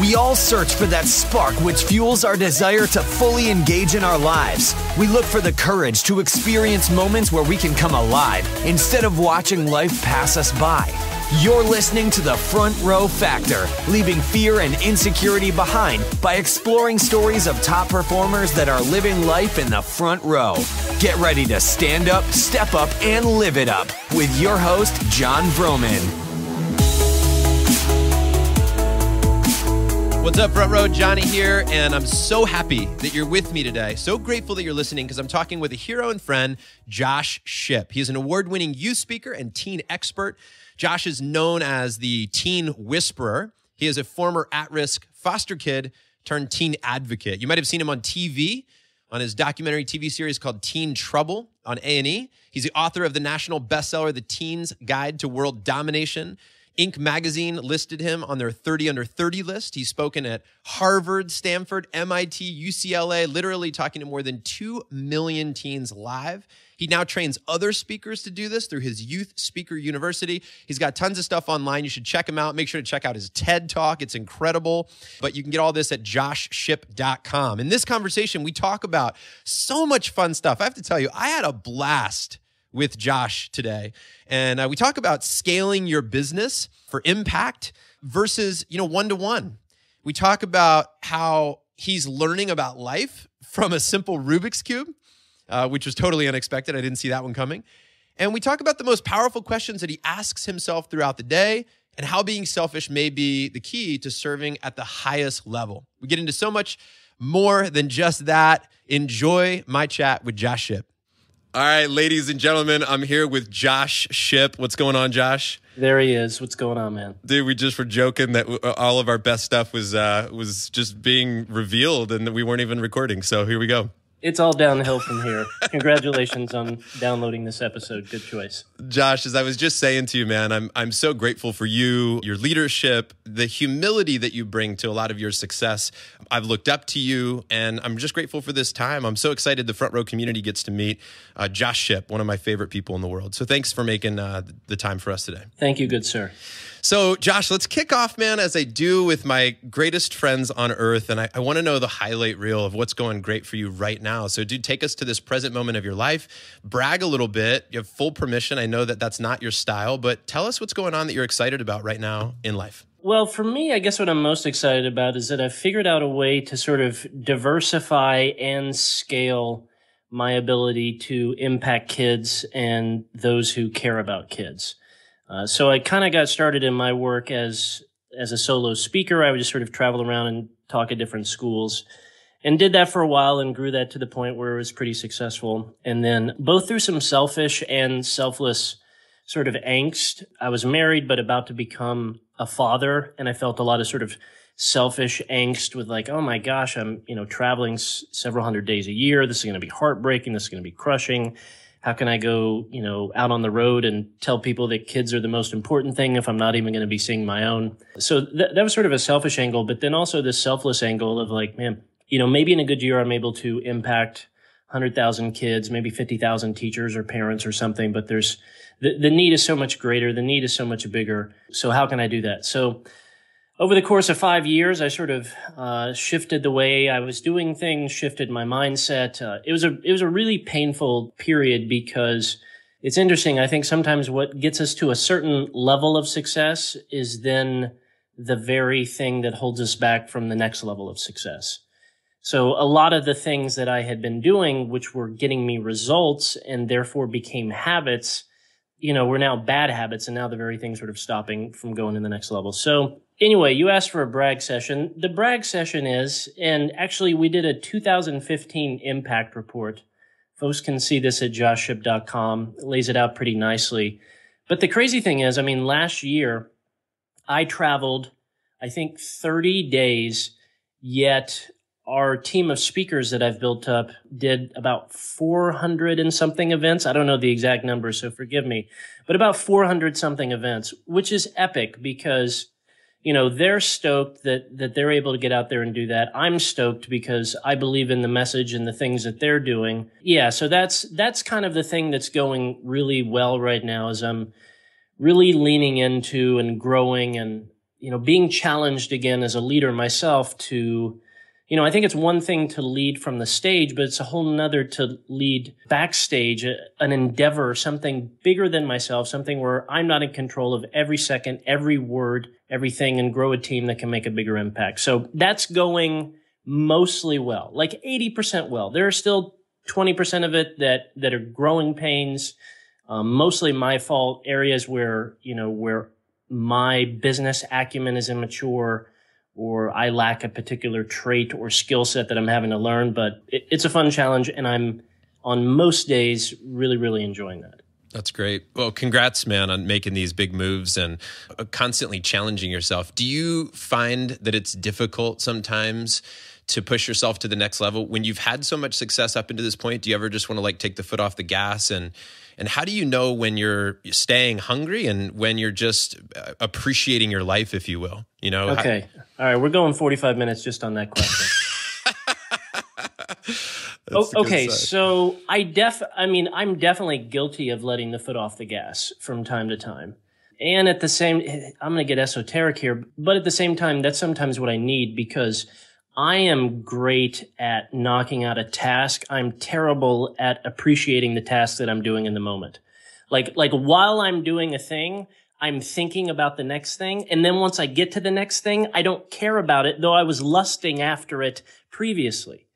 We all search for that spark which fuels our desire to fully engage in our lives. We look for the courage to experience moments where we can come alive instead of watching life pass us by. You're listening to the Front Row Factor, leaving fear and insecurity behind by exploring stories of top performers that are living life in the front row. Get ready to stand up, step up, and live it up with your host, John Vroman. What's up, Front Row? Johnny here, and I'm so happy that you're with me today. So grateful that you're listening because I'm talking with a hero and friend, Josh Ship. He's an award winning youth speaker and teen expert. Josh is known as the Teen Whisperer. He is a former at risk foster kid turned teen advocate. You might have seen him on TV on his documentary TV series called Teen Trouble on A&E. He's the author of the national bestseller The Teen's Guide to World Domination Inc. magazine listed him on their 30 under 30 list. He's spoken at Harvard, Stanford, MIT, UCLA, literally talking to more than 2 million teens live. He now trains other speakers to do this through his Youth Speaker University. He's got tons of stuff online. You should check him out. Make sure to check out his TED Talk, it's incredible. But you can get all this at joshship.com. In this conversation, we talk about so much fun stuff. I have to tell you, I had a blast with Josh today. And uh, we talk about scaling your business for impact versus, you know, one to one. We talk about how he's learning about life from a simple Rubik's Cube, uh, which was totally unexpected. I didn't see that one coming. And we talk about the most powerful questions that he asks himself throughout the day and how being selfish may be the key to serving at the highest level. We get into so much more than just that. Enjoy my chat with Josh Ship. All right, ladies and gentlemen, I'm here with Josh Ship. What's going on, Josh? There he is. What's going on, man? Dude, we just were joking that uh, all of our best stuff was uh, was just being revealed, and we weren't even recording. So here we go it's all downhill from here. Congratulations on downloading this episode. Good choice. Josh, as I was just saying to you, man, I'm I'm so grateful for you, your leadership, the humility that you bring to a lot of your success. I've looked up to you and I'm just grateful for this time. I'm so excited the front row community gets to meet uh, Josh Ship, one of my favorite people in the world. So thanks for making uh, the time for us today. Thank you, good sir. So, Josh, let's kick off, man, as I do with my greatest friends on earth. And I, I want to know the highlight reel of what's going great for you right now. So, dude, take us to this present moment of your life. Brag a little bit. You have full permission. I know that that's not your style, but tell us what's going on that you're excited about right now in life. Well, for me, I guess what I'm most excited about is that I've figured out a way to sort of diversify and scale my ability to impact kids and those who care about kids. Uh, so I kind of got started in my work as as a solo speaker. I would just sort of travel around and talk at different schools, and did that for a while and grew that to the point where it was pretty successful. And then both through some selfish and selfless sort of angst, I was married but about to become a father, and I felt a lot of sort of selfish angst with like, oh my gosh, I'm you know traveling s- several hundred days a year. This is going to be heartbreaking. This is going to be crushing how can I go, you know, out on the road and tell people that kids are the most important thing if I'm not even going to be seeing my own? So th- that was sort of a selfish angle, but then also this selfless angle of like, man, you know, maybe in a good year, I'm able to impact 100,000 kids, maybe 50,000 teachers or parents or something, but there's the, the need is so much greater. The need is so much bigger. So how can I do that? So over the course of five years, I sort of uh, shifted the way I was doing things, shifted my mindset. Uh, it was a it was a really painful period because it's interesting. I think sometimes what gets us to a certain level of success is then the very thing that holds us back from the next level of success. So a lot of the things that I had been doing, which were getting me results and therefore became habits, you know, we're now bad habits and now the very thing sort of stopping from going to the next level. So anyway, you asked for a brag session. The brag session is, and actually we did a 2015 impact report. Folks can see this at joshship.com. It lays it out pretty nicely. But the crazy thing is, I mean, last year I traveled, I think 30 days, yet our team of speakers that I've built up did about 400 and something events. I don't know the exact number, so forgive me, but about 400 something events, which is epic because, you know, they're stoked that, that they're able to get out there and do that. I'm stoked because I believe in the message and the things that they're doing. Yeah. So that's, that's kind of the thing that's going really well right now is I'm really leaning into and growing and, you know, being challenged again as a leader myself to, you know, I think it's one thing to lead from the stage, but it's a whole nother to lead backstage, an endeavor, something bigger than myself, something where I'm not in control of every second, every word, everything, and grow a team that can make a bigger impact. So that's going mostly well, like 80% well. There are still 20% of it that, that are growing pains, um, mostly my fault areas where, you know, where my business acumen is immature or I lack a particular trait or skill set that I'm having to learn, but it, it's a fun challenge and I'm on most days really, really enjoying that. That's great. Well, congrats, man, on making these big moves and uh, constantly challenging yourself. Do you find that it's difficult sometimes to push yourself to the next level when you've had so much success up into this point? Do you ever just want to like take the foot off the gas and and how do you know when you're staying hungry and when you're just uh, appreciating your life if you will you know okay how- all right we're going 45 minutes just on that question okay so i def i mean i'm definitely guilty of letting the foot off the gas from time to time and at the same i'm going to get esoteric here but at the same time that's sometimes what i need because I am great at knocking out a task. I'm terrible at appreciating the task that I'm doing in the moment. Like, like while I'm doing a thing, I'm thinking about the next thing. And then once I get to the next thing, I don't care about it, though I was lusting after it previously.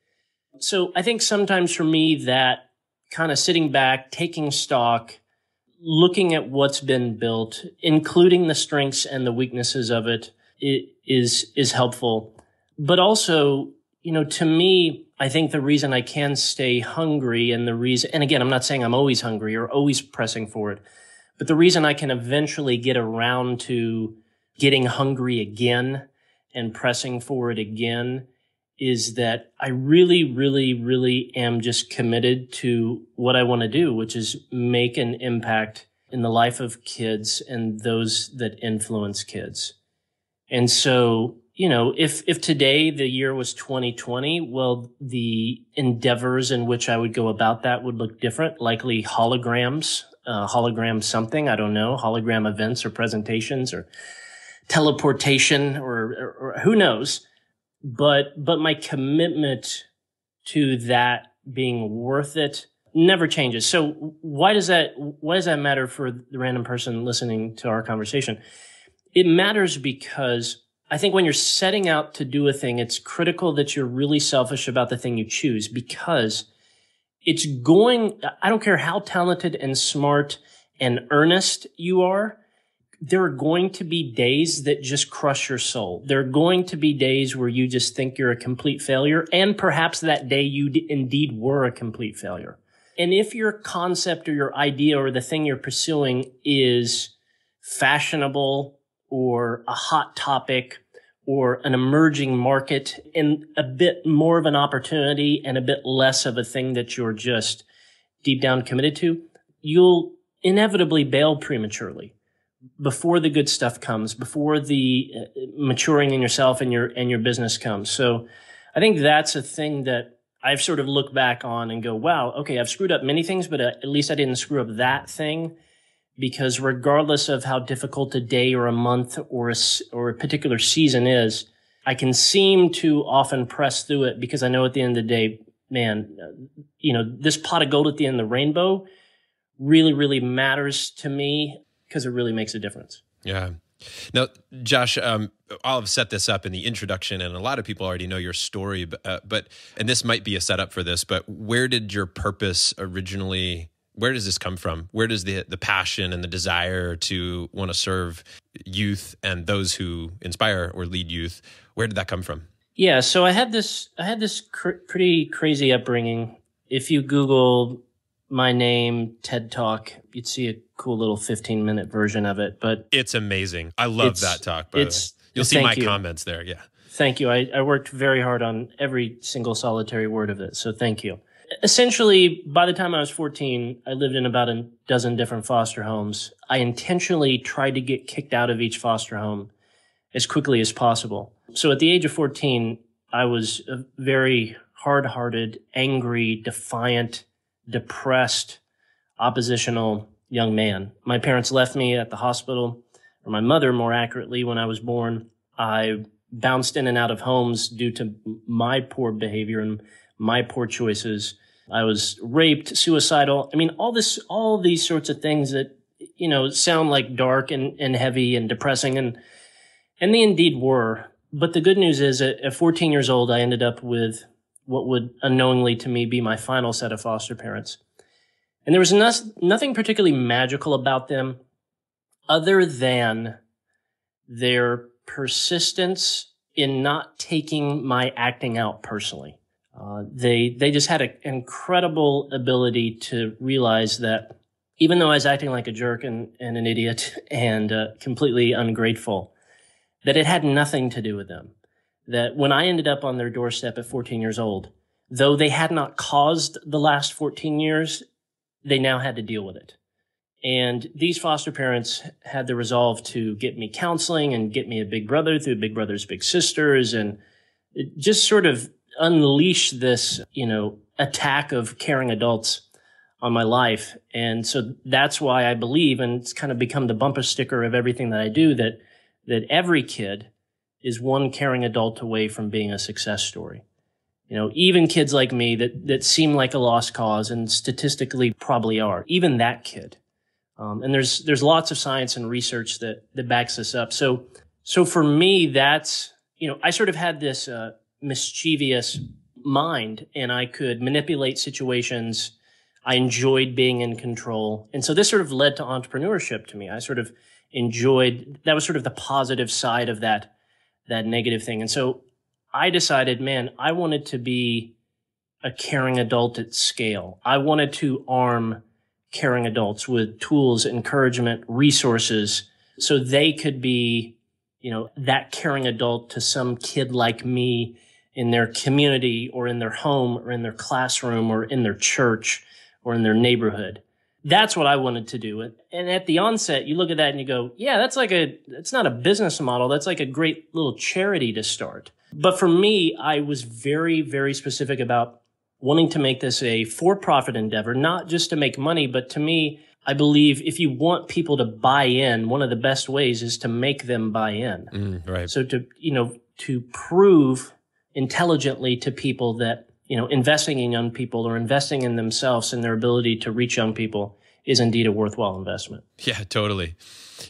So I think sometimes for me, that kind of sitting back, taking stock, looking at what's been built, including the strengths and the weaknesses of it, it is, is helpful but also, you know, to me, I think the reason I can stay hungry and the reason, and again, I'm not saying I'm always hungry or always pressing for it but the reason I can eventually get around to getting hungry again and pressing for it again is that I really, really, really am just committed to what I want to do, which is make an impact in the life of kids and those that influence kids. And so you know, if if today the year was 2020, well, the endeavors in which I would go about that would look different. Likely holograms, uh, hologram something, I don't know, hologram events or presentations or teleportation or, or, or who knows. But but my commitment to that being worth it never changes. So why does that why does that matter for the random person listening to our conversation? It matters because I think when you're setting out to do a thing, it's critical that you're really selfish about the thing you choose because it's going, I don't care how talented and smart and earnest you are, there are going to be days that just crush your soul. There are going to be days where you just think you're a complete failure. And perhaps that day you indeed were a complete failure. And if your concept or your idea or the thing you're pursuing is fashionable, or a hot topic or an emerging market and a bit more of an opportunity and a bit less of a thing that you're just deep down committed to, you'll inevitably bail prematurely before the good stuff comes, before the uh, maturing in yourself and your and your business comes. So I think that's a thing that I've sort of looked back on and go, wow, okay, I've screwed up many things, but uh, at least I didn't screw up that thing because regardless of how difficult a day or a month or a, or a particular season is, I can seem to often press through it because I know at the end of the day, man, uh, you know, this pot of gold at the end of the rainbow really, really matters to me because it really makes a difference. Yeah. Now, Josh, um, I'll have set this up in the introduction, and a lot of people already know your story, but, uh, but and this might be a setup for this, but where did your purpose originally where does this come from? Where does the the passion and the desire to want to serve youth and those who inspire or lead youth? Where did that come from? Yeah, so I had this I had this cr- pretty crazy upbringing. If you Google my name TED Talk, you'd see a cool little 15 minute version of it. But it's amazing. I love that talk. By it's, you'll see my you. comments there. Yeah. Thank you. I, I worked very hard on every single solitary word of it. So thank you essentially, by the time I was 14, I lived in about a dozen different foster homes. I intentionally tried to get kicked out of each foster home as quickly as possible. So at the age of 14, I was a very hard hearted, angry, defiant, depressed, oppositional young man. My parents left me at the hospital, or my mother more accurately, when I was born. I bounced in and out of homes due to my poor behavior and my poor choices. I was raped, suicidal. I mean, all this, all these sorts of things that, you know, sound like dark and, and heavy and depressing. And, and they indeed were. But the good news is at 14 years old, I ended up with what would unknowingly to me be my final set of foster parents. And there was no, nothing particularly magical about them other than their persistence in not taking my acting out personally. Uh, they they just had an incredible ability to realize that even though I was acting like a jerk and, and an idiot and uh, completely ungrateful, that it had nothing to do with them. That when I ended up on their doorstep at 14 years old, though they had not caused the last 14 years, they now had to deal with it. And these foster parents had the resolve to get me counseling and get me a big brother through Big Brothers Big Sisters and just sort of unleash this, you know, attack of caring adults on my life. And so that's why I believe, and it's kind of become the bumper sticker of everything that I do, that, that every kid is one caring adult away from being a success story. You know, even kids like me that, that seem like a lost cause and statistically probably are, even that kid. Um, and there's, there's lots of science and research that, that backs this up. So, so for me, that's, you know, I sort of had this, uh, mischievous mind and I could manipulate situations. I enjoyed being in control. And so this sort of led to entrepreneurship to me. I sort of enjoyed that was sort of the positive side of that that negative thing. And so I decided, man, I wanted to be a caring adult at scale. I wanted to arm caring adults with tools, encouragement, resources so they could be, you know, that caring adult to some kid like me in their community or in their home or in their classroom or in their church or in their neighborhood. That's what I wanted to do. And at the onset, you look at that and you go, yeah, that's like a, it's not a business model. That's like a great little charity to start. But for me, I was very, very specific about wanting to make this a for profit endeavor, not just to make money, but to me, I believe if you want people to buy in, one of the best ways is to make them buy in. Mm, right. So to, you know, to prove intelligently to people that, you know, investing in young people or investing in themselves and their ability to reach young people is indeed a worthwhile investment. Yeah, totally.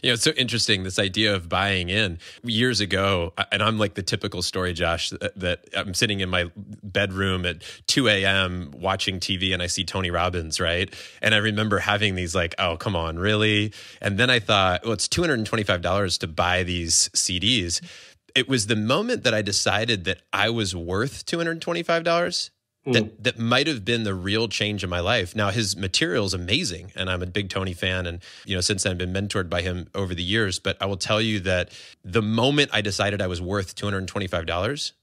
You know, it's so interesting this idea of buying in. Years ago, and I'm like the typical story, Josh, that, that I'm sitting in my bedroom at 2 a.m. watching TV and I see Tony Robbins, right? And I remember having these like, oh, come on, really? And then I thought, well, it's $225 to buy these CDs it was the moment that I decided that I was worth two hundred twenty five dollars. Mm. That that might have been the real change in my life. Now his material is amazing, and I'm a big Tony fan, and you know since then I've been mentored by him over the years. But I will tell you that the moment I decided I was worth two hundred twenty five dollars,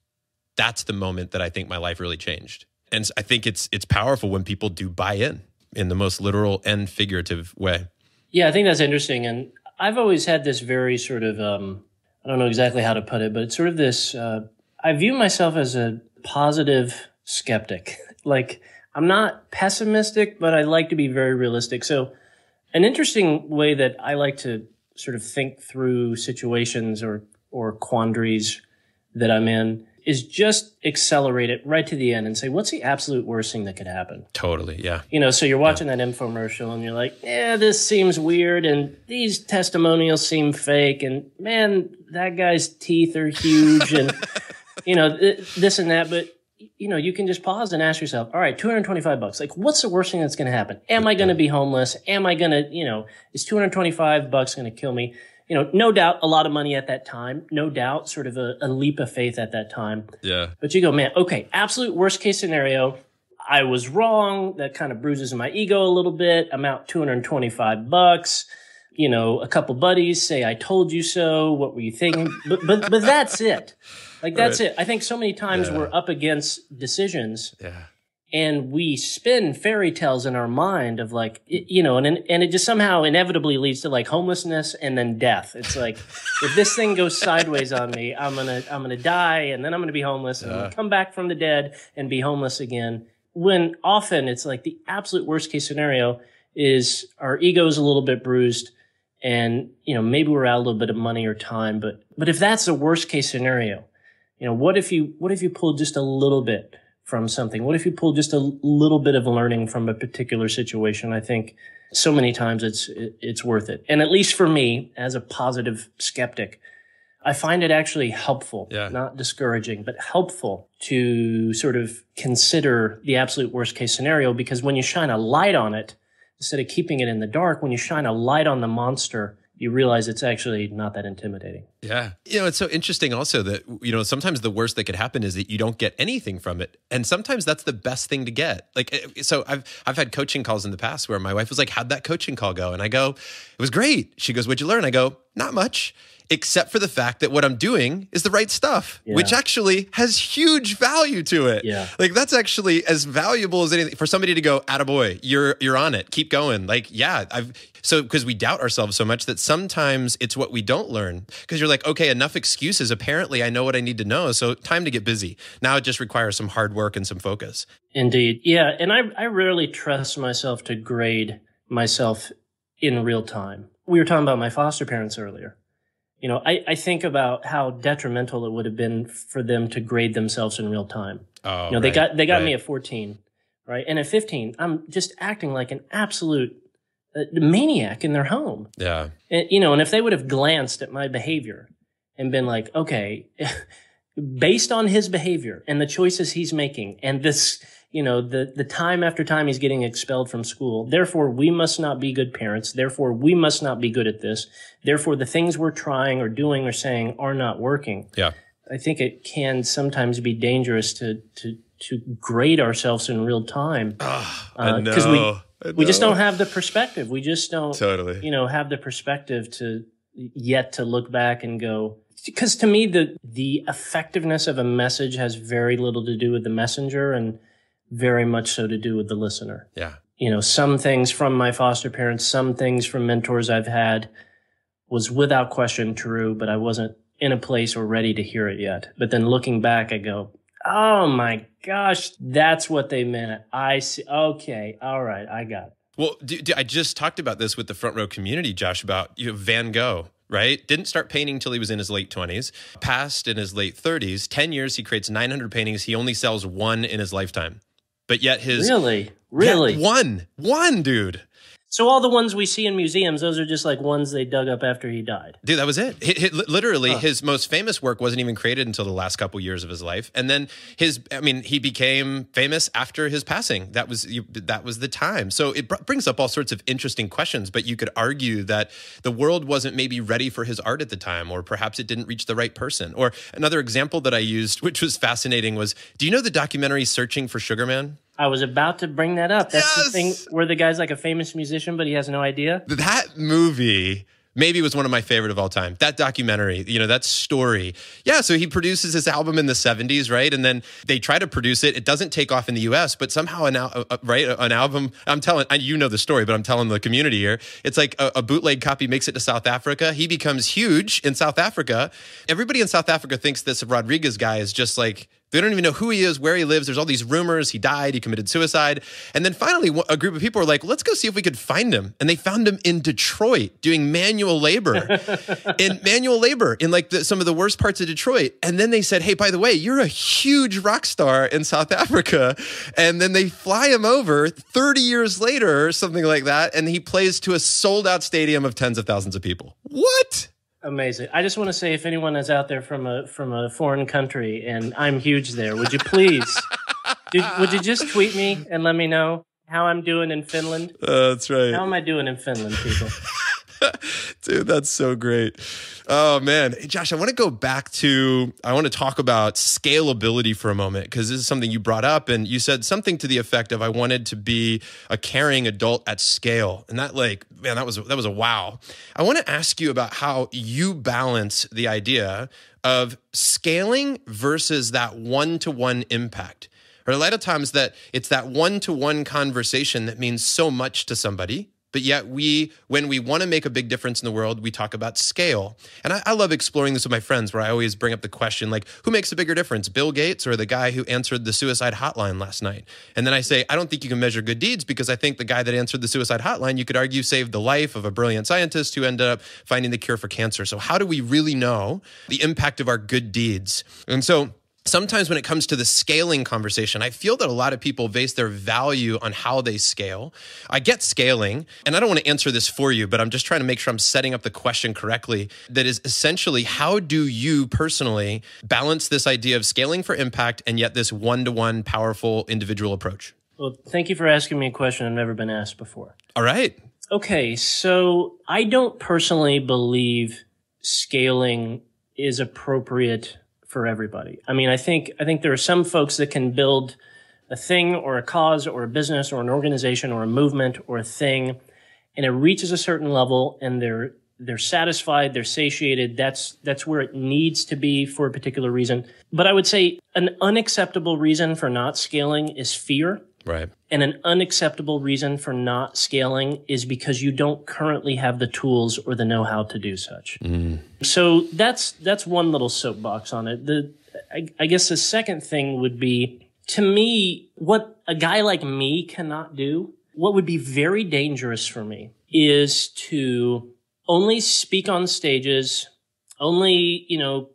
that's the moment that I think my life really changed. And I think it's it's powerful when people do buy in in the most literal and figurative way. Yeah, I think that's interesting, and I've always had this very sort of um, I don't know exactly how to put it, but it's sort of this. Uh, I view myself as a positive skeptic. like I'm not pessimistic, but I like to be very realistic. So, an interesting way that I like to sort of think through situations or or quandaries that I'm in is just accelerate it right to the end and say, what's the absolute worst thing that could happen? Totally. Yeah. You know, so you're watching yeah. that infomercial and you're like, yeah, this seems weird. And these testimonials seem fake. And man, that guy's teeth are huge and, you know, th- this and that. But, you know, you can just pause and ask yourself, all right, 225 bucks. Like, what's the worst thing that's going to happen? Am I going to be homeless? Am I going to, you know, is 225 bucks going to kill me? you know, no doubt a lot of money at that time, no doubt sort of a, a leap of faith at that time. Yeah. But you go, man, okay, absolute worst case scenario. I was wrong. That kind of bruises my ego a little bit. I'm out 225 bucks. You know, a couple buddies say, I told you so. What were you thinking? but, but, but that's it. Like that's right. it. I think so many times yeah. we're up against decisions. Yeah and we spin fairy tales in our mind of like you know and and it just somehow inevitably leads to like homelessness and then death it's like if this thing goes sideways on me i'm gonna i'm gonna die and then i'm gonna be homeless and uh. come back from the dead and be homeless again when often it's like the absolute worst case scenario is our ego's a little bit bruised and you know maybe we're out a little bit of money or time but but if that's the worst case scenario you know what if you what if you pull just a little bit from something? What if you pull just a little bit of learning from a particular situation? I think so many times it's, it's worth it. And at least for me, as a positive skeptic, I find it actually helpful, yeah. not discouraging, but helpful to sort of consider the absolute worst case scenario because when you shine a light on it, instead of keeping it in the dark, when you shine a light on the monster, you realize it's actually not that intimidating. Yeah. You know, it's so interesting also that, you know, sometimes the worst that could happen is that you don't get anything from it. And sometimes that's the best thing to get. Like, eh, so I've, I've had coaching calls in the past where my wife was like, how'd that coaching call go? And I go, it was great. She goes, what'd you learn? I go, not much except for the fact that what I'm doing is the right stuff, yeah. which actually has huge value to it. Yeah. Like that's actually as valuable as anything for somebody to go, attaboy, you're you're on it. Keep going. Like, yeah, I've so because we doubt ourselves so much that sometimes it's what we don't learn. Because you're like, okay, enough excuses. Apparently I know what I need to know. So time to get busy. Now it just requires some hard work and some focus. Indeed. Yeah. And I I rarely trust myself to grade myself in real time. We were talking about my foster parents earlier you know, I, I think about how detrimental it would have been for them to grade themselves in real time. Oh, you know, right, they got they got right. me at 14, right? And at 15, I'm just acting like an absolute uh, maniac in their home. Yeah. And, you know, and if they would have glanced at my behavior and been like, okay, based on his behavior and the choices he's making and this you know, the, the time after time he's getting expelled from school. Therefore, we must not be good parents. Therefore, we must not be good at this. Therefore, the things we're trying or doing or saying are not working. Yeah. I think it can sometimes be dangerous to, to, to grade ourselves in real time. Because ah, uh, we, we just don't have the perspective. We just don't totally, you know, have the perspective to yet to look back and go, because to me the the effectiveness of a message has very little to do with the messenger and very much so to do with the listener. Yeah. You know, some things from my foster parents, some things from mentors I've had was without question true, but I wasn't in a place or ready to hear it yet. But then looking back, I go, oh my gosh, that's what they meant. I see. Okay. All right. I got it. Well, do, do, I just talked about this with the front row community, Josh, about you know, Van Gogh right? Didn't start painting till he was in his late 20s, passed in his late 30s. 10 years, he creates 900 paintings. He only sells one in his lifetime but yet his really really one one dude so all the ones we see in museums, those are just like ones they dug up after he died. Dude, that was it. He, he, literally, huh. his most famous work wasn't even created until the last couple years of his life, and then his. I mean, he became famous after his passing. That was that was the time. So it brings up all sorts of interesting questions. But you could argue that the world wasn't maybe ready for his art at the time, or perhaps it didn't reach the right person. Or another example that I used, which was fascinating, was do you know the documentary "Searching for Sugar Man"? I was about to bring that up. That's yes! the thing where the guy's like a famous musician, but he has no idea. That movie maybe was one of my favorite of all time. That documentary, you know, that story. Yeah, so he produces this album in the 70s, right? And then they try to produce it. It doesn't take off in the US, but somehow an al- uh, right uh, an album, I'm telling you know the story, but I'm telling the community here. It's like a, a bootleg copy makes it to South Africa. He becomes huge in South Africa. Everybody in South Africa thinks this Rodriguez guy is just like they don't even know who he is, where he lives. There's all these rumors. He died, he committed suicide. And then finally, a group of people are like, let's go see if we could find him. And they found him in Detroit doing manual labor, in manual labor in like the, some of the worst parts of Detroit. And then they said, hey, by the way, you're a huge rock star in South Africa. And then they fly him over 30 years later, something like that. And he plays to a sold out stadium of tens of thousands of people. What? Amazing. I just want to say, if anyone is out there from a from a foreign country and I'm huge there, would you please, would you just tweet me and let me know how I'm doing in Finland? Uh, that's right. How am I doing in Finland, people? Dude, that's so great. Oh man, hey, Josh, I want to go back to I want to talk about scalability for a moment because this is something you brought up and you said something to the effect of I wanted to be a caring adult at scale. And that like, man, that was that was a wow. I want to ask you about how you balance the idea of scaling versus that one-to-one impact. Or a lot of times that it's that one-to-one conversation that means so much to somebody but yet, we, when we want to make a big difference in the world, we talk about scale. And I, I, love exploring this with my friends, where I always bring up the question, like, who makes a bigger difference, Bill Gates or the guy who answered the suicide hotline last night? And then I say, I don't think you can measure good deeds because I think the guy that answered the suicide hotline, you could argue, saved the life of a brilliant scientist who ended up finding the cure for cancer. So, how do we really know the impact of our good deeds? And so, sometimes when it comes to the scaling conversation, I feel that a lot of people base their value on how they scale. I get scaling, and I don't want to answer this for you, but I'm just trying to make sure I'm setting up the question correctly. That is essentially how do you personally balance this idea of scaling for impact and yet this one to one powerful individual approach? Well, thank you for asking me a question I've never been asked before. All right. Okay, so I don't personally believe scaling is appropriate for everybody. I mean, I think I think there are some folks that can build a thing or a cause or a business or an organization or a movement or a thing and it reaches a certain level and they're they're satisfied, they're satiated. That's that's where it needs to be for a particular reason. But I would say an unacceptable reason for not scaling is fear. Right. And an unacceptable reason for not scaling is because you don't currently have the tools or the know-how to do such. Mm. So that's that's one little soapbox on it. The I, I guess the second thing would be to me what a guy like me cannot do. What would be very dangerous for me is to only speak on stages, only you know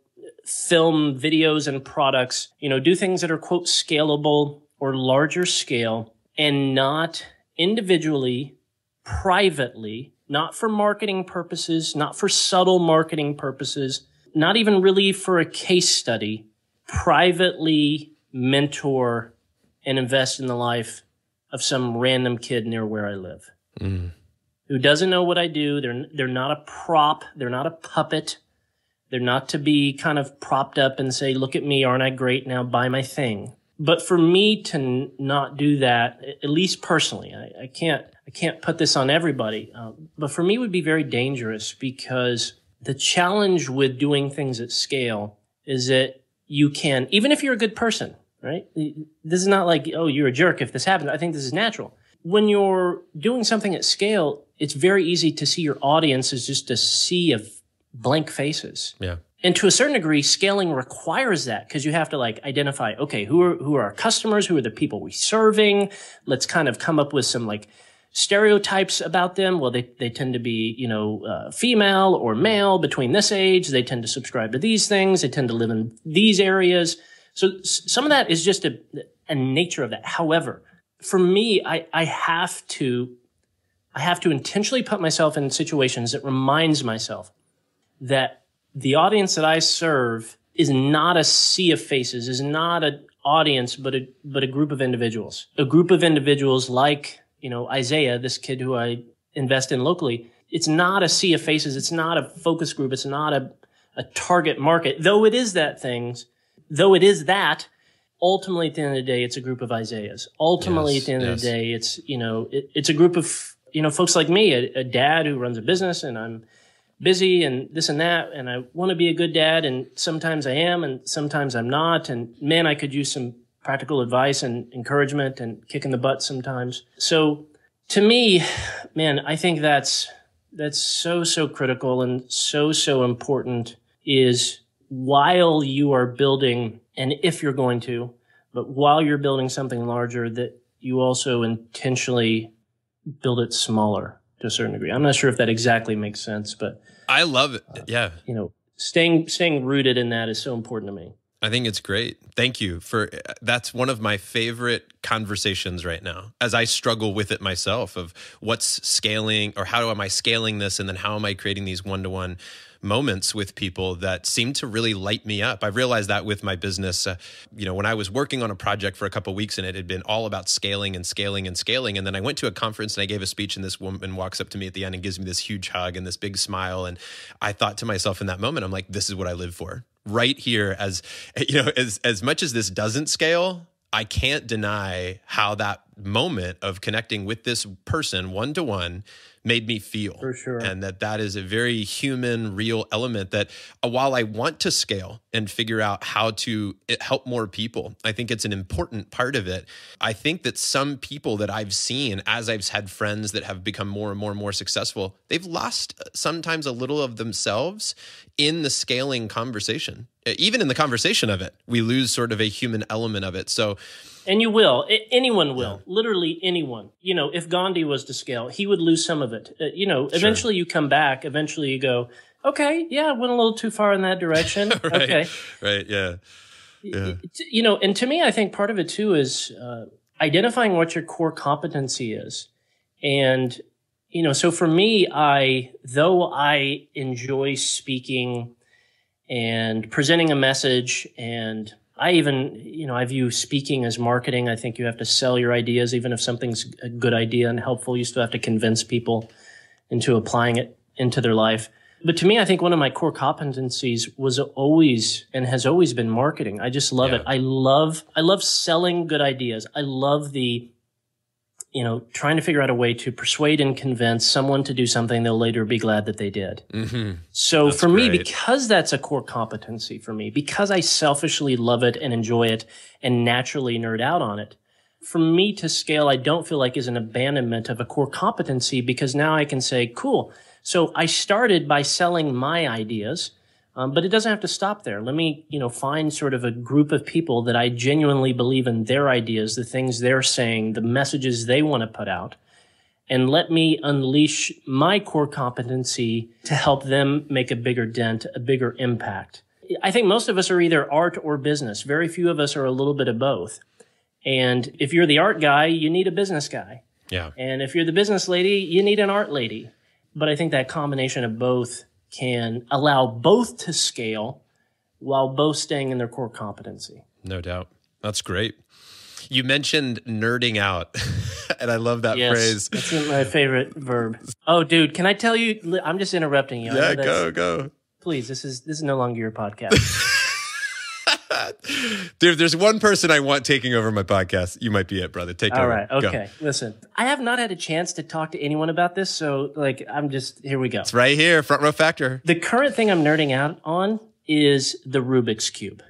film videos and products, you know, do things that are quote scalable or larger scale and not individually, privately, not for marketing purposes, not for subtle marketing purposes, not even really for a case study, privately mentor and invest in the life of some random kid near where I live mm. who doesn't know what I do. They're, they're not a prop. They're not a puppet. They're not to be kind of propped up and say, look at me. Aren't I great? Now buy my thing. But for me to n- not do that, at least personally, I, I can't, I can't put this on everybody. Um, but for me would be very dangerous because the challenge with doing things at scale is that you can, even if you're a good person, right? This is not like, oh, you're a jerk if this happens. I think this is natural. When you're doing something at scale, it's very easy to see your audience as just a sea of blank faces. Yeah and to a certain degree, scaling requires that because you have to like identify, okay, who are, who are our customers? Who are the people we serving? Let's kind of come up with some like stereotypes about them. Well, they, they tend to be, you know, uh, female or male between this age. They tend to subscribe to these things. They tend to live in these areas. So some of that is just a, a nature of that. However, for me, I, I have to, I have to intentionally put myself in situations that reminds myself that the audience that I serve is not a sea of faces, is not an audience, but a, but a group of individuals, a group of individuals like, you know, Isaiah, this kid who I invest in locally. It's not a sea of faces. It's not a focus group. It's not a, a target market, though it is that things, though it is that ultimately at the end of the day, it's a group of Isaiahs. Ultimately yes, at the end yes. of the day, it's, you know, it, it's a group of, you know, folks like me, a, a dad who runs a business and I'm, busy and this and that and I want to be a good dad and sometimes I am and sometimes I'm not and man I could use some practical advice and encouragement and kick in the butt sometimes. So to me, man, I think that's that's so so critical and so so important is while you are building and if you're going to, but while you're building something larger that you also intentionally build it smaller to a certain degree. I'm not sure if that exactly makes sense, but I love it. Uh, yeah. You know, staying staying rooted in that is so important to me. I think it's great. Thank you for uh, that's one of my favorite conversations right now as I struggle with it myself of what's scaling or how am I scaling this and then how am I creating these one-to-one -one moments with people that seem to really light me up. I realized that with my business. Uh, you know, when I was working on a project for a couple weeks and it had been all about scaling and scaling and scaling. And then I went to a conference and I gave a speech, and this woman walks up to me at the end and gives me this huge hug and this big smile. And I thought to myself in that moment, I'm like, this is what I live for right here as you know as as much as this doesn't scale I can't deny how that moment of connecting with this person one to one made me feel. For sure. And that that is a very human, real element that uh, while I want to scale and figure out how to eh, help more people, I think it's an important part of it. I think that some people that I've seen as I've had friends that have become more and more and more successful, they've lost uh, sometimes a little of themselves in the scaling conversation. Eh, even in the conversation of it, we lose sort of a human element of it. So, and you will. anyone will. Yeah. Literally anyone. You know, if Gandhi was to scale, he would lose some of it. Uh, you know, eventually sure. you come back. Eventually you go, okay, yeah, I went a little too far in that direction. right, okay. Right. Yeah. yeah. You know, and to me, I think part of it too is uh, identifying what your core competency is. And, you know, so for me, I, though I enjoy speaking and presenting a message and, I even, you know, I view speaking as marketing. I think you have to sell your ideas, even if something's a good idea and helpful, you still have to convince people into applying it into their life. But to me, I think one of my core competencies was always and has always been marketing. I just love yeah. it. I love, I love selling good ideas. I love the you know, trying to figure out a way to persuade and convince someone to do something they'll later be glad that they did. Mm-hmm. So that's for me, because that's a core competency for me, because I selfishly love it and enjoy it and naturally nerd out on it, for me to scale, I don't feel like is an abandonment of a core competency because now I can say, cool. So I started by selling my ideas um, but it doesn't have to stop there. Let me, you know, find sort of a group of people that I genuinely believe in their ideas, the things they're saying, the messages they want to put out, and let me unleash my core competency to help them make a bigger dent, a bigger impact. I think most of us are either art or business. Very few of us are a little bit of both. And if you're the art guy, you need a business guy. Yeah. And if you're the business lady, you need an art lady. But I think that combination of both can allow both to scale while both staying in their core competency. No doubt. That's great. You mentioned nerding out, and I love that yes, phrase. That's my favorite verb. Oh, dude, can I tell you? I'm just interrupting you. Yeah, go, go. Please, this is this is no longer your podcast. Dude, there's one person I want taking over my podcast. You might be it, brother. Take All over. All right. Okay. Go. Listen, I have not had a chance to talk to anyone about this. So, like, I'm just here we go. It's right here, front row factor. The current thing I'm nerding out on is the Rubik's Cube.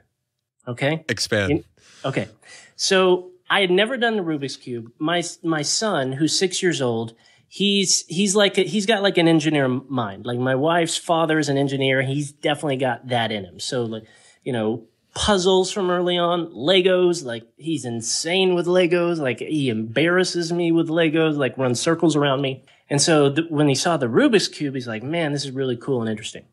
Okay. Expand. In, okay. So, I had never done the Rubik's Cube. My, my son, who's six years old, he's he's like a, he's got like an engineer mind. Like my wife's father is an engineer. He's definitely got that in him. So like you know puzzles from early on, Legos, like he's insane with Legos, like he embarrasses me with Legos, like runs circles around me. And so th- when he saw the Rubik's Cube, he's like, man, this is really cool and interesting.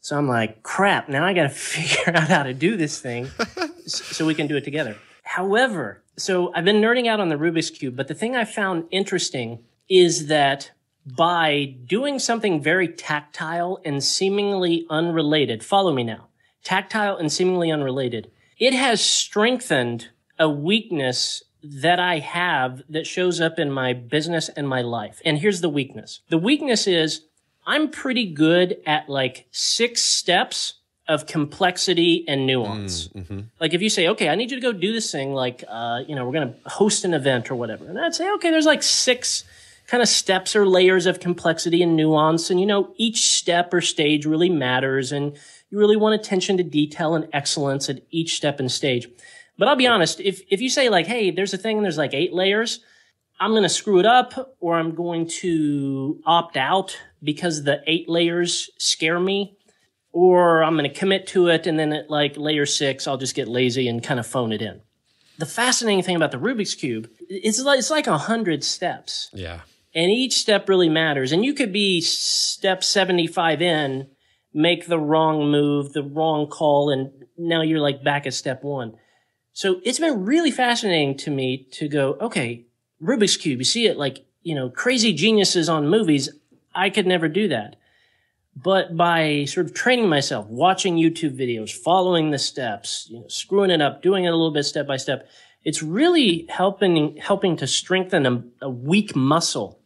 So I'm like, crap, now I got to figure out how to do this thing so we can do it together. However, so I've been nerding out on the Rubik's Cube, but the thing I found interesting is that by doing something very tactile and seemingly unrelated, follow me now tactile and seemingly unrelated. It has strengthened a weakness that I have that shows up in my business and my life. And here's the weakness. The weakness is I'm pretty good at like six steps of complexity and nuance. Mm, mm-hmm. Like if you say, okay, I need you to go do this thing, like, uh, you know, we're going to host an event or whatever. And I'd say, okay, there's like six kind of steps or layers of complexity and nuance. And, you know, each step or stage really matters. And, you really want attention to detail and excellence at each step and stage. But I'll be honest, if, if you say like, hey, there's a thing and there's like eight layers, I'm going to screw it up or I'm going to opt out because the eight layers scare me or I'm going to commit to it. And then at like layer six, I'll just get lazy and kind of phone it in. The fascinating thing about the Rubik's cube, it's like, it's like a hundred steps. Yeah. And each step really matters. And you could be step 75 in make the wrong move, the wrong call, and now you're like back at step one. So it's been really fascinating to me to go, okay, Rubik's Cube, you see it like, you know, crazy geniuses on movies. I could never do that. But by sort of training myself, watching YouTube videos, following the steps, you know, screwing it up, doing it a little bit step by step, it's really helping helping to strengthen a, a weak muscle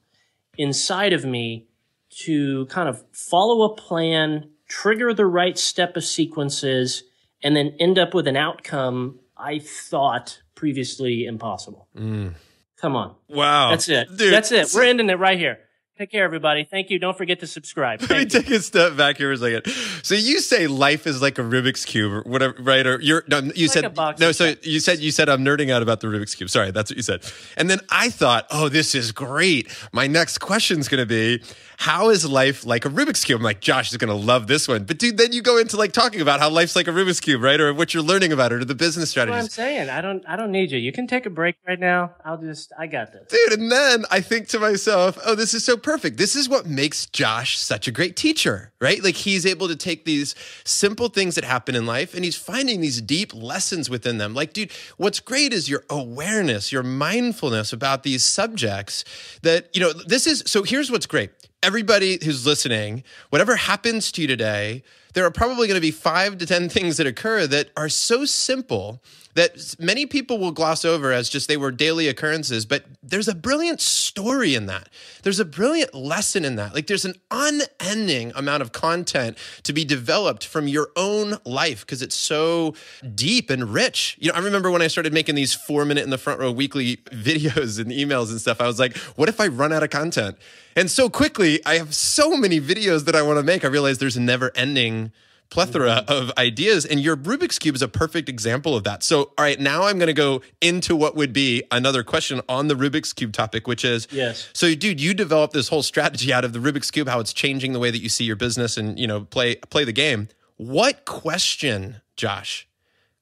inside of me to kind of follow a plan, trigger the right step of sequences, and then end up with an outcome I thought previously impossible. Mm. Come on. Wow. That's it. Dude, That's it. We're ending it right here. Take care, everybody. Thank you. Don't forget to subscribe. Thank Let me you. take a step back here for a second. So you say life is like a Rubik's cube, or whatever, right? Or you're no, you it's said like no. So you said you said I'm nerding out about the Rubik's cube. Sorry, that's what you said. And then I thought, oh, this is great. My next question is going to be, how is life like a Rubik's cube? I'm like, Josh is going to love this one. But dude, then you go into like talking about how life's like a Rubik's cube, right? Or what you're learning about it, or the business strategy. I'm saying. I don't. I don't need you. You can take a break right now. I'll just. I got this, dude. And then I think to myself, oh, this is so perfect. This is what makes Josh such a great teacher, right? Like he's able to take these simple things that happen in life and he's finding these deep lessons within them. Like, dude, what's great is your awareness, your mindfulness about these subjects that, you know, this is so here's what's great everybody who's listening, whatever happens to you today, there are probably going to be five to 10 things that occur that are so simple that many people will gloss over as just they were daily occurrences. But there's a brilliant story in that. There's a brilliant lesson in that. Like there's an unending amount of content to be developed from your own life because it's so deep and rich. You know, I remember when I started making these four minute in the front row weekly videos and emails and stuff, I was like, what if I run out of content? and so quickly, I have so many videos that I want to make. I realize there's a never ending plethora mm-hmm. of ideas. And your Rubik's Cube is a perfect example of that. So, all right, now I'm going to go into what would be another question on the Rubik's Cube topic, which is yes. So, dude, you developed this whole strategy out of the Rubik's Cube, how it's changing the way that you see your business and, you know, play play the game. What question, Josh,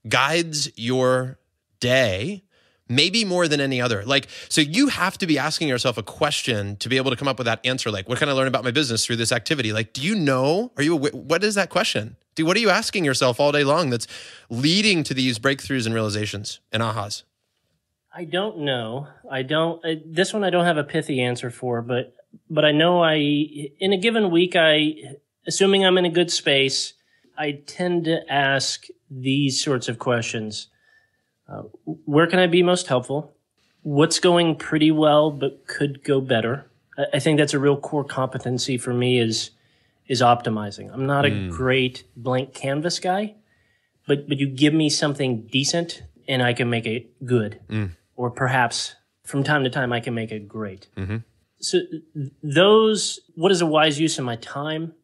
guides your day maybe more than any other. Like, so you have to be asking yourself a question to be able to come up with that answer. Like, what can I learn about my business through this activity? Like, do you know? Are you, what is that question? Do, what are you asking yourself all day long that's leading to these breakthroughs and realizations and ahas? I don't know. I don't, I, this one I don't have a pithy answer for, but, but I know I, in a given week, I, assuming I'm in a good space, I tend to ask these sorts of questions uh, where can I be most helpful? What's going pretty well but could go better? I, I think that's a real core competency for me is is optimizing. I'm not mm. a hmm. great blank canvas guy, but but you give me something decent and I can make it good, mm. or perhaps from time to time I can make it great. Mm-hmm. So those, what is a wise use of my time?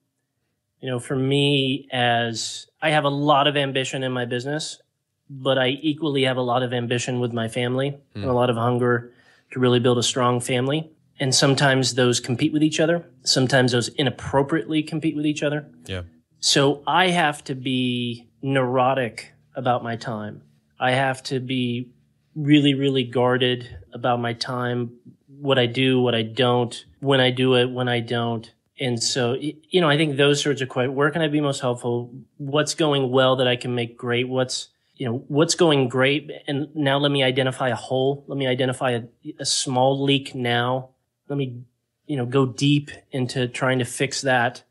You know, for me, as I have a lot of ambition in my business, but I equally have a lot of ambition with my family mm. and a hmm. lot of hunger to really build a strong family. And sometimes those compete with each other. Sometimes those inappropriately compete with each other. Yeah. So I have to be neurotic about my time. I have to be really, really guarded about my time, what I do, what I don't, when I do it, when I don't. And so, you know, I think those sorts of questions, where can I be most helpful? What's going well that I can make great? What's, you know what's going great and now let me identify a hole let me identify a, a, small leak now let me you know go deep into trying to fix that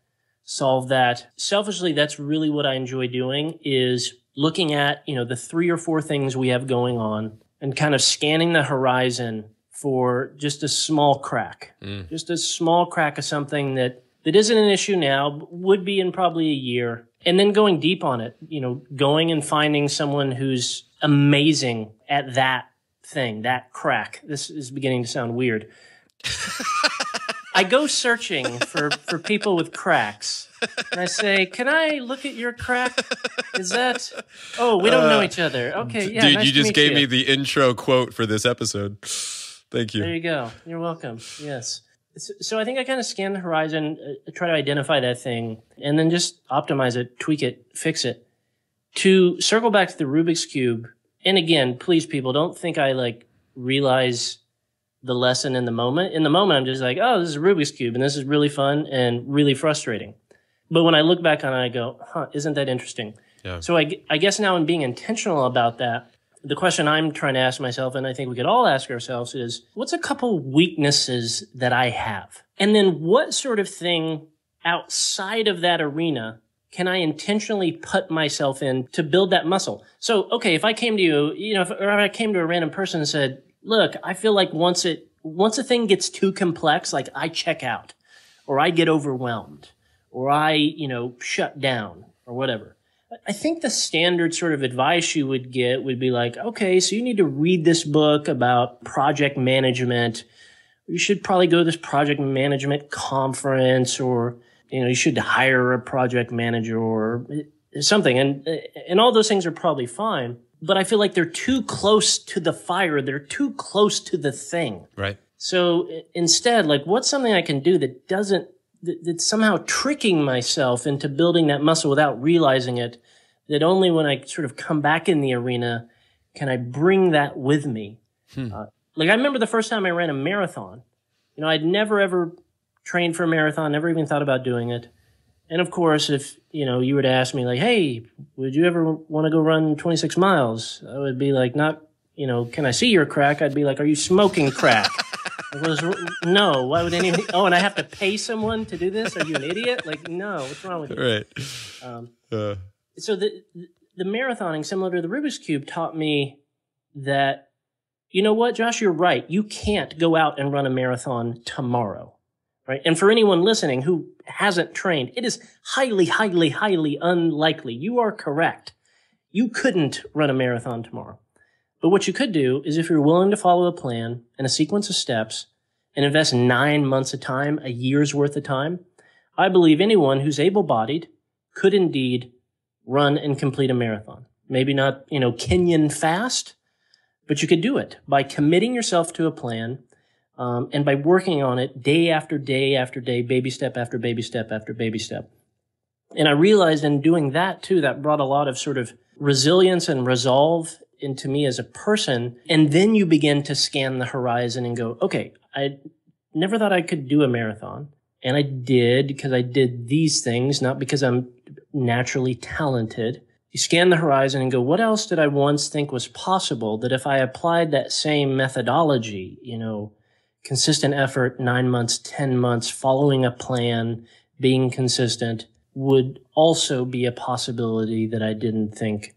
solve that selfishly that's really what i enjoy doing is looking at you know the three or four things we have going on and kind of scanning the horizon for just a small crack mm. just a small crack of something that that isn't an issue now, would be in probably a year. And then going deep on it, you know, going and finding someone who's amazing at that thing, that crack. This is beginning to sound weird. I go searching for, for people with cracks. And I say, Can I look at your crack? Is that oh, we don't uh, know each other. Okay, yeah. Dude, nice you just gave you. me the intro quote for this episode. Thank you. There you go. You're welcome. Yes so I think I kind of scan the horizon, uh, try to identify that thing, and then just optimize it, tweak it, fix it. To circle back to the Rubik's cube, and again, please, people, don't think I like realize the lesson in the moment. In the moment, I'm just like, oh, this is a Rubik's cube, and this is really fun and really frustrating. But when I look back on it, I go, huh, isn't that interesting? Yeah. So I, I guess now I'm being intentional about that the question I'm trying to ask myself, and I think we could all ask ourselves is, what's a couple weaknesses that I have? And then what sort of thing outside of that arena can I intentionally put myself in to build that muscle? So, okay, if I came to you, you know, if, or if I came to a random person and said, look, I feel like once it, once a thing gets too complex, like I check out or I get overwhelmed or I, you know, shut down or whatever I think the standard sort of advice you would get would be like, okay, so you need to read this book about project management. You should probably go to this project management conference or, you know, you should hire a project manager or something. And, and all those things are probably fine, but I feel like they're too close to the fire. They're too close to the thing. Right. So instead, like what's something I can do that doesn't that, somehow tricking myself into building that muscle without realizing it. That only when I sort of come back in the arena can I bring that with me. Hmm. Uh, like I remember the first time I ran a marathon. You know, I'd never ever trained for a marathon, never even thought about doing it. And of course, if you know you were to ask me like, "Hey, would you ever want to go run 26 miles?" I would be like, "Not, you know, can I see your crack?" I'd be like, "Are you smoking crack?" was no. Why would anyone? Oh, and I have to pay someone to do this? Are you an idiot? Like, no. What's wrong with you? Right. Um, uh. So the the marathoning, similar to the Rubik's cube, taught me that you know what, Josh, you're right. You can't go out and run a marathon tomorrow, right? And for anyone listening who hasn't trained, it is highly, highly, highly unlikely. You are correct. You couldn't run a marathon tomorrow. But what you could do is if you're willing to follow a plan and a sequence of steps and invest nine months of time, a year's worth of time, I believe anyone who's able bodied could indeed run and complete a marathon. Maybe not, you know, Kenyan fast, but you could do it by committing yourself to a plan um, and by working on it day after day after day, baby step after baby step after baby step. And I realized in doing that too, that brought a lot of sort of resilience and resolve into me as a person. And then you begin to scan the horizon and go, okay, I never thought I could do a marathon. And I did because I did these things, not because I'm naturally talented. You scan the horizon and go, what else did I once think was possible that if I applied that same methodology, you know, consistent effort, nine months, 10 months, following a plan, being consistent would also be a possibility that I didn't think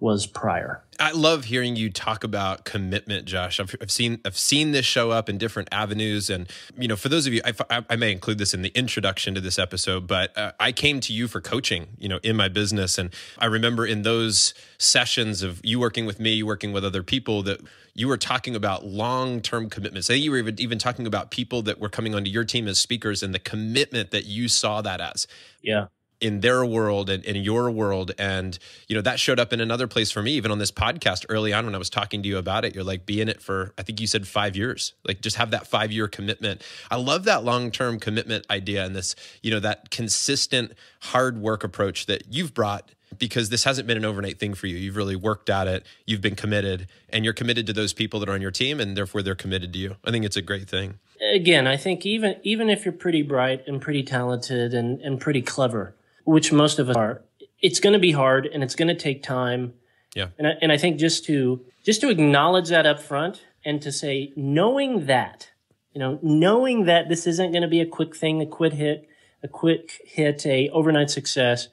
was prior. I love hearing you talk about commitment, Josh. I've, I've, seen I've seen this show up in different avenues, and you know, for those of you, I, I may include this in the introduction to this episode, but uh, I came to you for coaching, you know, in my business, and I remember in those sessions of you working with me, you working with other people, that you were talking about long term commitments. I think you were even, even talking about people that were coming onto your team as speakers and the commitment that you saw that as. Yeah in their world and in your world and you know that showed up in another place for me even on this podcast early on when i was talking to you about it you're like be in it for i think you said five years like just have that five year commitment i love that long term commitment idea and this you know that consistent hard work approach that you've brought because this hasn't been an overnight thing for you you've really worked at it you've been committed and you're committed to those people that are on your team and therefore they're committed to you i think it's a great thing again i think even even if you're pretty bright and pretty talented and and pretty clever which most of us are, it's going to be hard and it's going to take time. Yeah. And I, and I think just to just to acknowledge that up front and to say knowing that, you know, knowing that this isn't going to be a quick thing, a quick hit, a quick hit, a overnight success.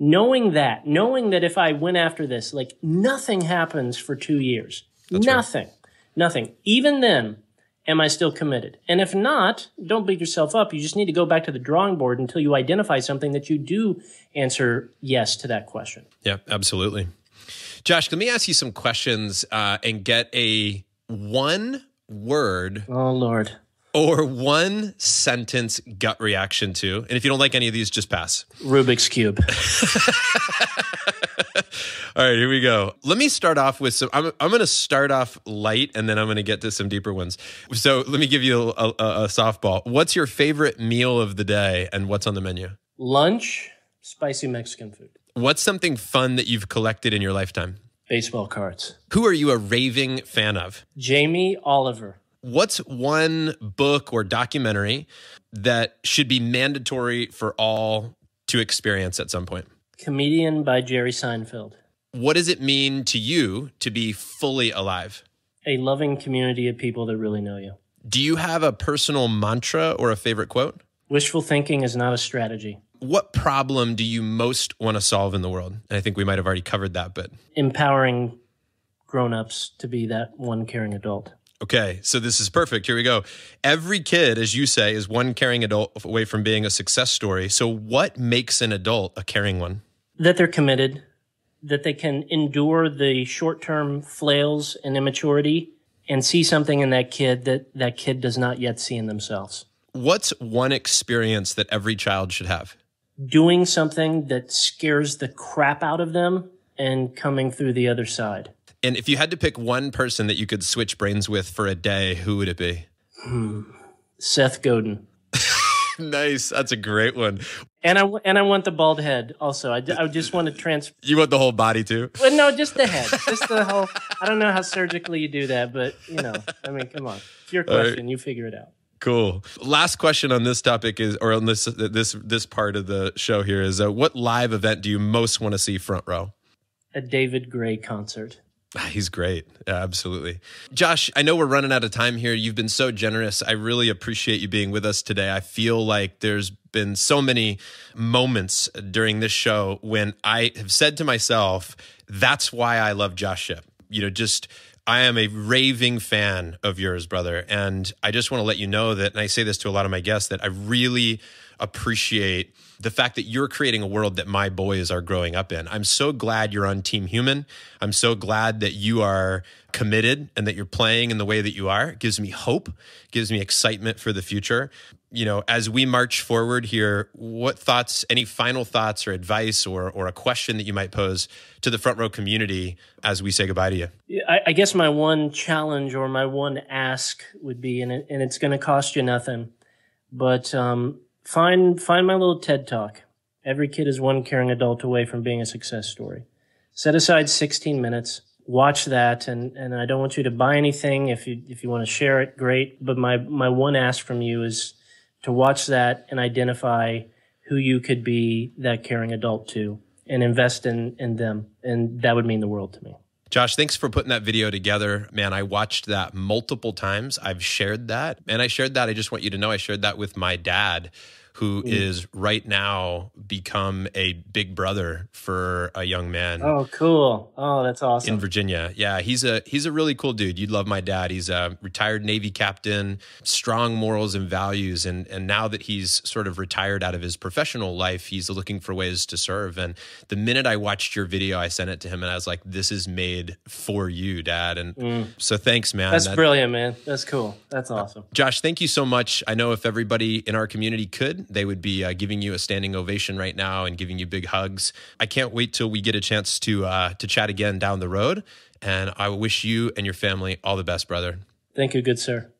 Knowing that, knowing that if I went after this, like nothing happens for 2 years. That's nothing. Right. Nothing. Even then, Am I still committed? And if not, don't beat yourself up. You just need to go back to the drawing board until you identify something that you do answer yes to that question. Yeah, absolutely. Josh, let me ask you some questions uh, and get a one word. Oh, Lord or one sentence gut reaction to. And if you don't like any of these, just pass. Rubik's Cube. All right, here we go. Let me start off with some. I'm, I'm going to start off light and then I'm going to get to some deeper ones. So let me give you a, a, a softball. What's your favorite meal of the day and what's on the menu? Lunch, spicy Mexican food. What's something fun that you've collected in your lifetime? Baseball cards. Who are you a raving fan of? Jamie Oliver what's one book or documentary that should be mandatory for all to experience at some point? Comedian by Jerry Seinfeld. What does it mean to you to be fully alive? A loving community of people that really know you. Do you have a personal mantra or a favorite quote? Wishful thinking is not a strategy. What problem do you most want to solve in the world? And I think we might have already covered that, but empowering grown-ups to be that one caring adult. Okay, so this is perfect. Here we go. Every kid, as you say, is one caring adult away from being a success story. So, what makes an adult a caring one? That they're committed, that they can endure the short term flails and immaturity and see something in that kid that that kid does not yet see in themselves. What's one experience that every child should have? Doing something that scares the crap out of them and coming through the other side. And if you had to pick one person that you could switch brains with for a day, who would it be? Hmm. Seth Godin. nice. That's a great one. And I and I want the bald head also. I just want to transfer. You want the whole body too? Well, no, just the head. just the whole. I don't know how surgically you do that, but you know, I mean, come on. It's your question. Right. You figure it out. Cool. Last question on this topic is, or on this this this part of the show here is, uh, what live event do you most want to see front row? A David Gray concert. He's great. Absolutely. Josh, I know we're running out of time here. You've been so generous. I really appreciate you being with us today. I feel like there's been so many moments during this show when I have said to myself, that's why I love Josh Ship. You know, just I am a raving fan of yours, brother. And I just want to let you know that, and I say this to a lot of my guests, that I really appreciate the fact that you're creating a world that my boys are growing up in. I'm so glad you're on Team Human. I'm so glad that you are committed and that you're playing in the way that you are. It gives me hope, gives me excitement for the future. You know, as we march forward here, what thoughts, any final thoughts or advice or or a question that you might pose to the front row community as we say goodbye to you? I, I guess my one challenge or my one ask would be, and, it, and it's going to cost you nothing, but um, Find find my little TED talk. Every kid is one caring adult away from being a success story. Set aside 16 minutes. Watch that, and, and I don't want you to buy anything. If you if you want to share it, great. But my my one ask from you is to watch that and identify who you could be that caring adult to, and invest in in them, and that would mean the world to me. Josh, thanks for putting that video together. Man, I watched that multiple times. I've shared that. And I shared that. I just want you to know I shared that with my dad who mm. is right now become a big brother for a young man. Oh, cool! Oh, that's awesome. In Virginia, yeah, he's a he's a really cool dude. You'd love my dad. He's a retired Navy captain, strong morals and values, and and now that he's sort of retired out of his professional life, he's looking for ways to serve. And the minute I watched your video, I sent it to him, and I was like, "This is made for you, Dad." And mm. so thanks, man. That's that, brilliant, man. That's cool. That's uh, awesome. Uh, Josh, thank you so much. I know if everybody in our community could they would be uh, giving you a standing ovation right now and giving you big hugs. I can't wait till we get a chance to uh, to chat again down the road. And I wish you and your family all the best, brother. Thank you, good sir.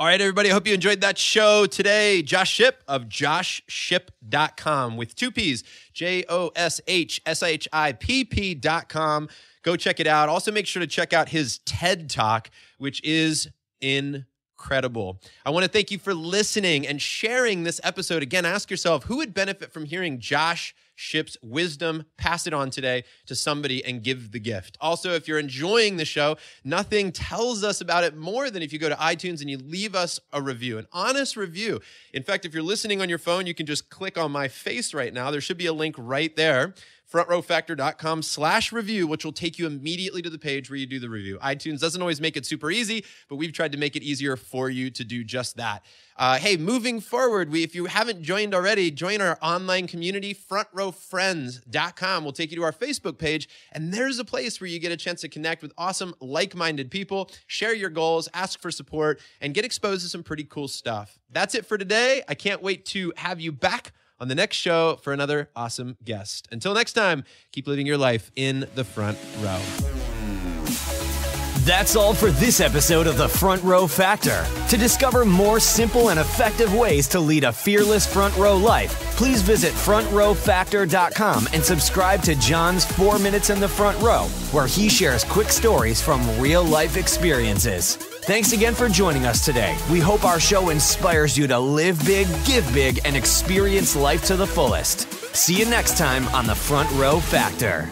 All right, everybody. I hope you enjoyed that show today. Josh Ship of joshship.com with two P's, J O S H S H I P P.com. Go check it out. Also, make sure to check out his TED Talk, which is in Credible. I want to thank you for listening and sharing this episode. Again, ask yourself who would benefit from hearing Josh Ship's wisdom? Pass it on today to somebody and give the gift. Also, if you're enjoying the show, nothing tells us about it more than if you go to iTunes and you leave us a review, an honest review. In fact, if you're listening on your phone, you can just click on my face right now. There should be a link right there frontrowfactor.com slash review, which will take you immediately to the page where you do the review. iTunes doesn't always make it super easy, but we've tried to make it easier for you to do just that. Uh, hey, moving forward, we if you haven't joined already, join our online community, frontrowfriends.com. We'll take you to our Facebook page, and there's a place where you get a chance to connect with awesome, like minded people, share your goals, ask for support, and get exposed to some pretty cool stuff. That's it for today. I can't wait to have you back on the next show for another awesome guest. Until next time, keep living your life in the front row. That's all for this episode of The Front Row Factor. To discover more simple and effective ways to lead a fearless front row life, please visit frontrowfactor.com and subscribe to John's 4 Minutes in the Front Row, where he shares quick stories from real life experiences. Thanks again for joining us today. We hope our show inspires you to live big, give big, and experience life to the fullest. See you next time on the Front Row Factor.